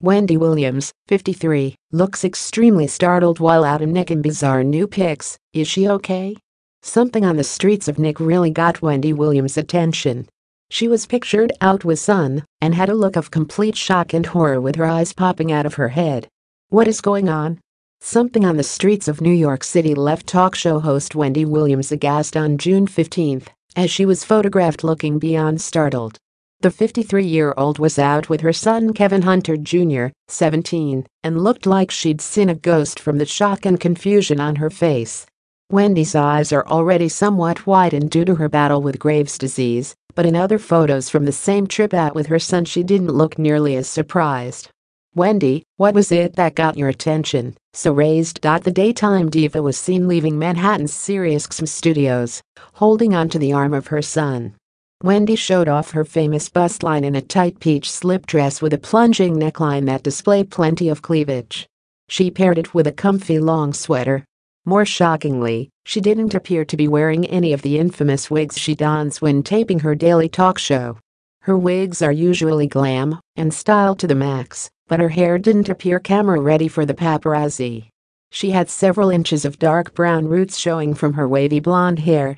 Wendy Williams, 53, looks extremely startled while out in Nick and bizarre new pics. Is she okay? Something on the streets of Nick really got Wendy Williams' attention. She was pictured out with sun and had a look of complete shock and horror with her eyes popping out of her head. What is going on? Something on the streets of New York City left talk show host Wendy Williams aghast on June 15 as she was photographed looking beyond startled. The 53-year-old was out with her son Kevin Hunter Jr., 17, and looked like she'd seen a ghost from the shock and confusion on her face. Wendy's eyes are already somewhat widened due to her battle with Graves' disease, but in other photos from the same trip out with her son she didn't look nearly as surprised. Wendy, what was it that got your attention? So raised. The daytime diva was seen leaving Manhattan's Sirius XM studios, holding onto the arm of her son. Wendy showed off her famous bust line in a tight peach slip dress with a plunging neckline that displayed plenty of cleavage. She paired it with a comfy long sweater. More shockingly, she didn't appear to be wearing any of the infamous wigs she dons when taping her daily talk show. Her wigs are usually glam and styled to the max, but her hair didn't appear camera ready for the paparazzi. She had several inches of dark brown roots showing from her wavy blonde hair,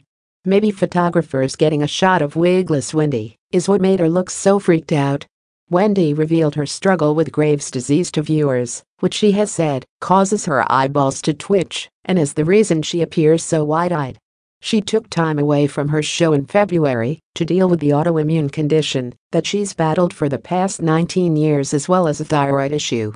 Maybe photographers getting a shot of wigless Wendy is what made her look so freaked out. Wendy revealed her struggle with Graves' disease to viewers, which she has said causes her eyeballs to twitch and is the reason she appears so wide eyed. She took time away from her show in February to deal with the autoimmune condition that she's battled for the past 19 years, as well as a thyroid issue.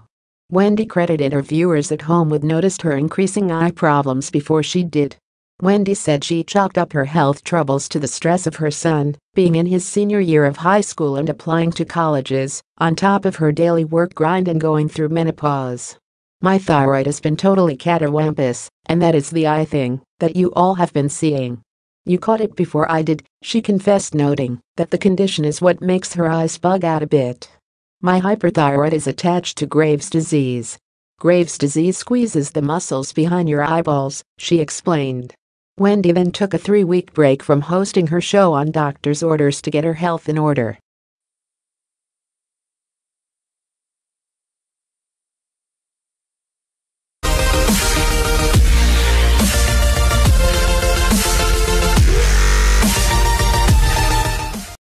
Wendy credited her viewers at home with noticed her increasing eye problems before she did Wendy said she chalked up her health troubles to the stress of her son being in his senior year of high school and applying to colleges, on top of her daily work grind and going through menopause. My thyroid has been totally catawampus, and that is the eye thing that you all have been seeing. You caught it before I did, she confessed, noting that the condition is what makes her eyes bug out a bit. My hyperthyroid is attached to Graves' disease. Graves' disease squeezes the muscles behind your eyeballs, she explained. Wendy then took a three week break from hosting her show on doctor's orders to get her health in order.